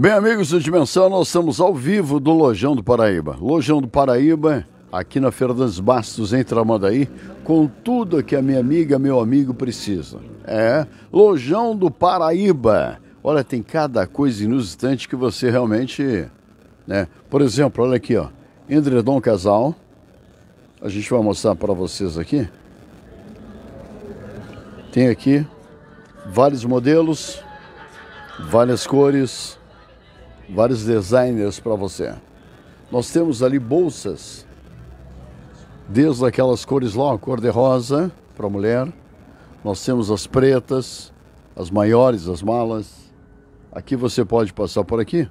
Bem, amigos do Dimensão, nós estamos ao vivo do Lojão do Paraíba. Lojão do Paraíba, aqui na Feira dos Bastos, em Tramandaí, com tudo que a minha amiga, meu amigo precisa. É, Lojão do Paraíba. Olha, tem cada coisa inusitante que você realmente. Né? Por exemplo, olha aqui, ó. Endredom Casal. A gente vai mostrar para vocês aqui. Tem aqui vários modelos, várias cores vários designers para você. Nós temos ali bolsas, desde aquelas cores lá, cor de rosa para mulher. Nós temos as pretas, as maiores, as malas. Aqui você pode passar por aqui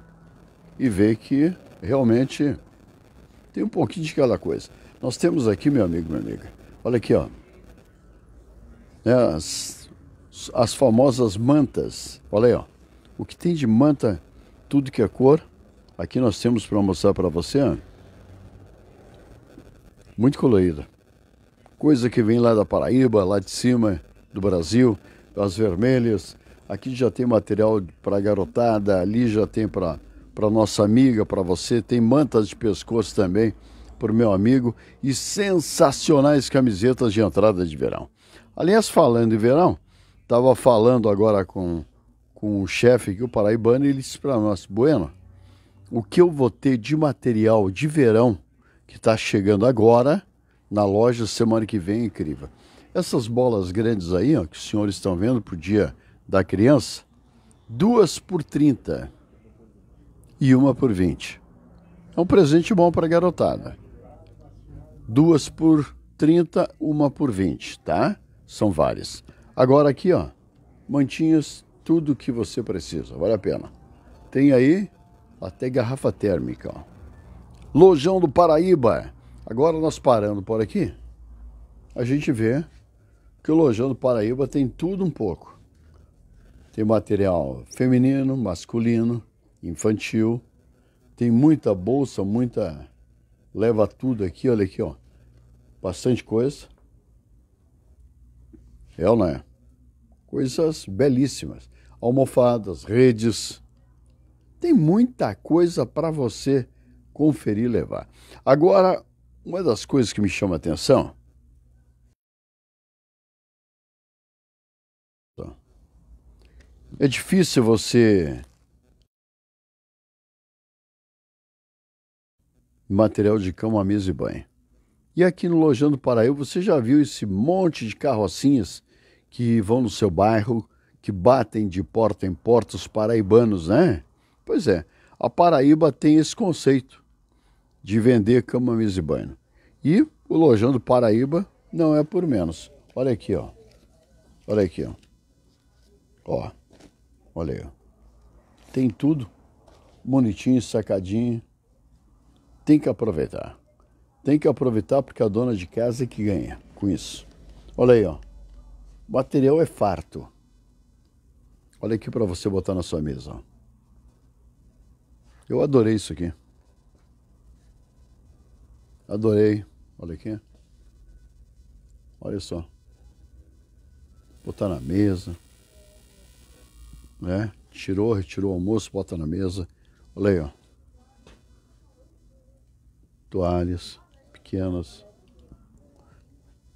e ver que realmente tem um pouquinho de cada coisa. Nós temos aqui, meu amigo, minha amiga, olha aqui, ó. É, as, as famosas mantas. Olha aí, ó. O que tem de manta tudo que é cor. Aqui nós temos para mostrar para você, muito colorida. Coisa que vem lá da Paraíba, lá de cima do Brasil, as vermelhas. Aqui já tem material para garotada, ali já tem para para nossa amiga, para você. Tem mantas de pescoço também para o meu amigo e sensacionais camisetas de entrada de verão. Aliás, falando em verão, estava falando agora com com o chefe aqui, o paraibano, e ele disse para nós, Bueno, o que eu vou ter de material de verão que está chegando agora na loja semana que vem, incrível. Essas bolas grandes aí, ó, que os senhores estão vendo para o dia da criança, duas por 30 e uma por 20. É um presente bom para a garotada. Duas por 30, uma por 20, tá? São várias. Agora aqui, ó, mantinhas tudo o que você precisa, vale a pena. Tem aí até garrafa térmica. Lojão do Paraíba. Agora nós parando por aqui, a gente vê que o Lojão do Paraíba tem tudo um pouco. Tem material feminino, masculino, infantil. Tem muita bolsa, muita leva tudo aqui, olha aqui, ó. Bastante coisa. É ou não é? Coisas belíssimas almofadas, redes. Tem muita coisa para você conferir e levar. Agora, uma das coisas que me chama a atenção é difícil você material de cama, mesa e banho. E aqui no Lojando Paraíba, você já viu esse monte de carrocinhas que vão no seu bairro que batem de porta em porta os paraibanos, né? Pois é, a Paraíba tem esse conceito de vender cama, mesa e banho. E o Lojão do Paraíba não é por menos. Olha aqui, ó. Olha aqui, ó. Ó. Olha aí, Tem tudo bonitinho, sacadinho. Tem que aproveitar. Tem que aproveitar porque a dona de casa é que ganha com isso. Olha aí, ó. O material é farto. Olha aqui para você botar na sua mesa. Eu adorei isso aqui. Adorei. Olha aqui. Olha só. Botar na mesa. Né? Tirou, retirou o almoço, bota na mesa. Olha aí, ó. Toalhas pequenas.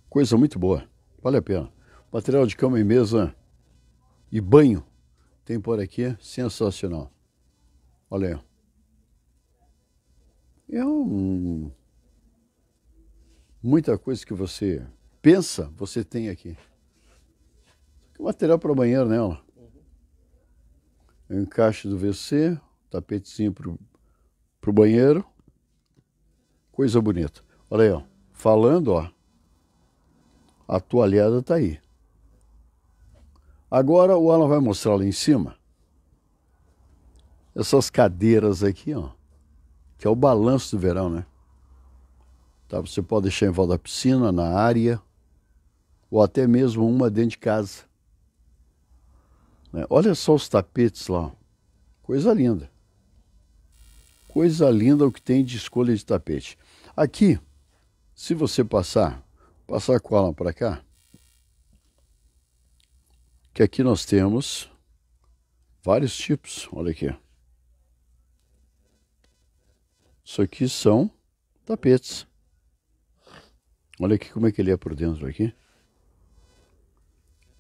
Coisa muito boa. Vale a pena. Material de cama e mesa e banho tem por aqui, sensacional. Olha aí. É um... Muita coisa que você pensa, você tem aqui. Material para banheiro, né? Ó. Uhum. Encaixe do VC, tapetezinho para o banheiro. Coisa bonita. Olha aí, ó. Falando, ó. A toalhada tá aí. Agora o Alan vai mostrar lá em cima. Essas cadeiras aqui, ó. Que é o balanço do verão, né? Tá, você pode deixar em volta da piscina, na área, ou até mesmo uma dentro de casa. Né? Olha só os tapetes lá. Coisa linda. Coisa linda o que tem de escolha de tapete. Aqui, se você passar, passar com Alan para cá, que aqui nós temos vários tipos, olha aqui. Isso aqui são tapetes. Olha aqui como é que ele é por dentro aqui.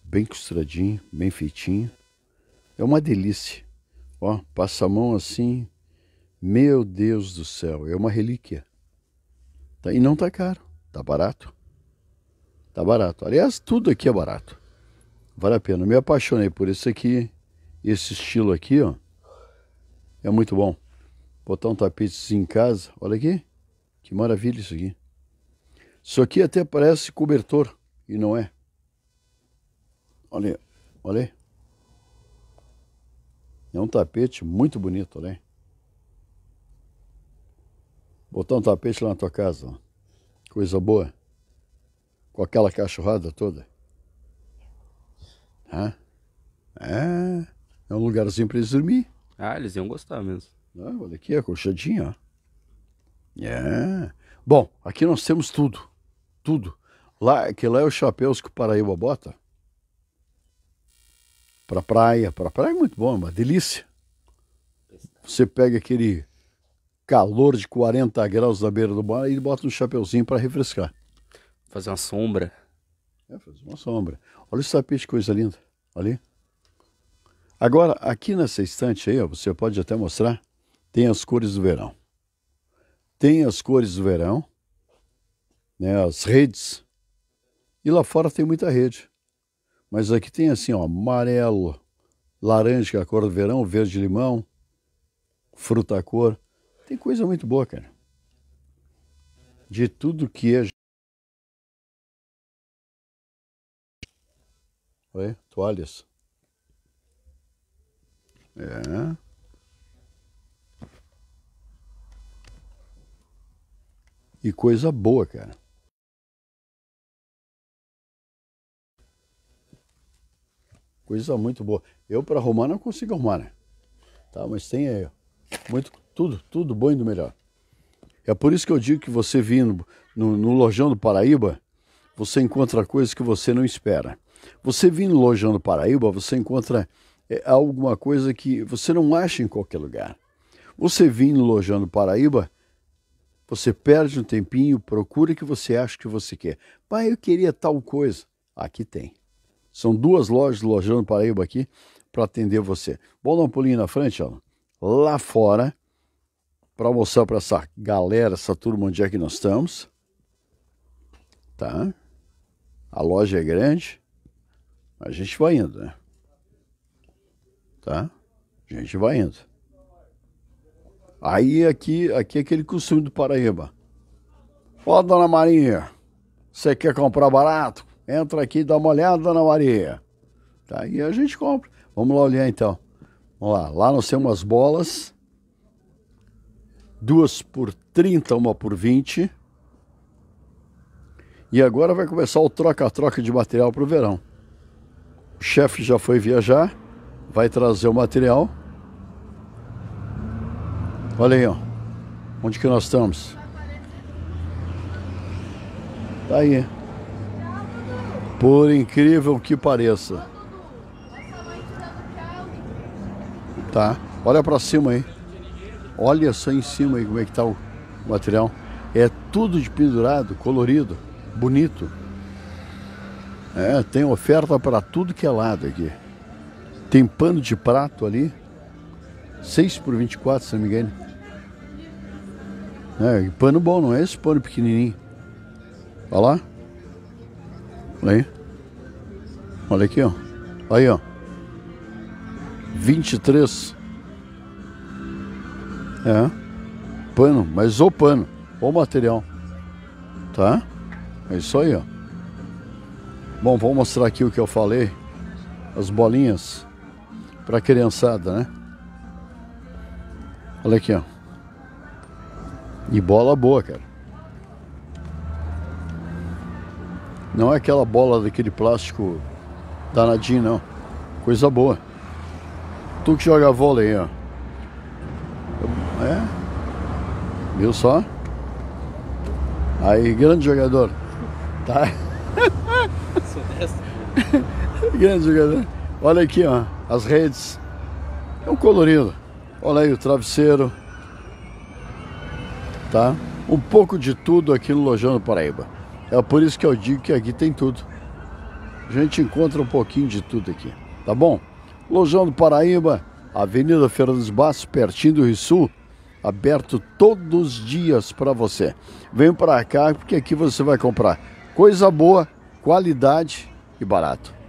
Bem costuradinho, bem feitinho. É uma delícia. Ó, passa a mão assim. Meu Deus do céu, é uma relíquia. Tá, e não tá caro, tá barato. Tá barato. Aliás, tudo aqui é barato. Vale a pena. Eu me apaixonei por esse aqui. Esse estilo aqui, ó. É muito bom. Botar um tapetezinho em casa. Olha aqui. Que maravilha isso aqui. Isso aqui até parece cobertor. E não é. Olha aí. Olha aí. É um tapete muito bonito, né? Botar um tapete lá na tua casa, ó. coisa boa. Com aquela cachorrada toda. Ah, É, é um lugarzinho para eles dormir. Ah, eles iam gostar mesmo. Ah, olha aqui, acolchadinho, ó. É. Bom, aqui nós temos tudo. Tudo. Lá, que lá é os chapéus que o Paraíba bota. Pra praia. Pra praia é muito bom, é uma delícia. Você pega aquele calor de 40 graus na beira do mar e bota um chapeuzinho para refrescar. Fazer uma sombra. É, faz uma sombra. Olha o tapete, coisa linda. Olha ali. Agora, aqui nessa estante aí, ó, você pode até mostrar, tem as cores do verão. Tem as cores do verão, né, as redes. E lá fora tem muita rede. Mas aqui tem assim, ó, amarelo, laranja, que é a cor do verão, verde-limão, fruta-cor. Tem coisa muito boa, cara. De tudo que é Olha toalhas. É. E coisa boa, cara. Coisa muito boa. Eu para arrumar não consigo arrumar, né? Tá, mas tem aí, é, muito tudo, tudo bom e do melhor. É por isso que eu digo que você vindo no, no lojão do Paraíba, você encontra coisas que você não espera. Você vindo lojando Paraíba, você encontra é, alguma coisa que você não acha em qualquer lugar. Você vindo lojando Paraíba, você perde um tempinho, procura o que você acha que você quer. Pai, eu queria tal coisa. Aqui tem. São duas lojas lojando Paraíba aqui para atender você. Vou dar um pulinho na frente, Alan. Lá fora, para mostrar para essa galera, essa turma, onde é que nós estamos. Tá? A loja é grande. A gente vai indo, né? Tá? A gente vai indo. Aí aqui, aqui é aquele costume do Paraíba. Ó, dona Maria, você quer comprar barato? Entra aqui e dá uma olhada, dona Maria. Tá? E a gente compra. Vamos lá olhar então. Vamos lá. Lá nós temos umas bolas. Duas por 30, uma por 20. E agora vai começar o troca-troca de material para o verão. O chefe já foi viajar, vai trazer o material. Olha aí, ó. Onde que nós estamos? Tá aí. Por incrível que pareça. Tá. Olha para cima aí. Olha só em cima aí como é que tá o material. É tudo de pendurado, colorido, bonito. É, tem oferta para tudo que é lado aqui. Tem pano de prato ali. 6 por 24, se não me engano. É, pano bom, não é esse pano pequenininho. Olha lá. Olha aí. Olha aqui, ó. Aí, ó. 23. É. Pano, mas o pano, o material. Tá? É isso aí, ó. Bom, vou mostrar aqui o que eu falei, as bolinhas para criançada, né? Olha aqui, ó. E bola boa, cara. Não é aquela bola daquele plástico danadinho, não. Coisa boa. Tu que joga vôlei, ó. É. Viu só? Aí, grande jogador. Tá? grande jogador. Olha aqui, ó, as redes. É um colorido. Olha aí o travesseiro. Tá? Um pouco de tudo aqui no Lojão do Paraíba. É por isso que eu digo que aqui tem tudo. A gente encontra um pouquinho de tudo aqui, tá bom? Lojão do Paraíba, Avenida dos Bastos, pertinho do Rio Sul, aberto todos os dias para você. Vem para cá porque aqui você vai comprar coisa boa, qualidade e barato.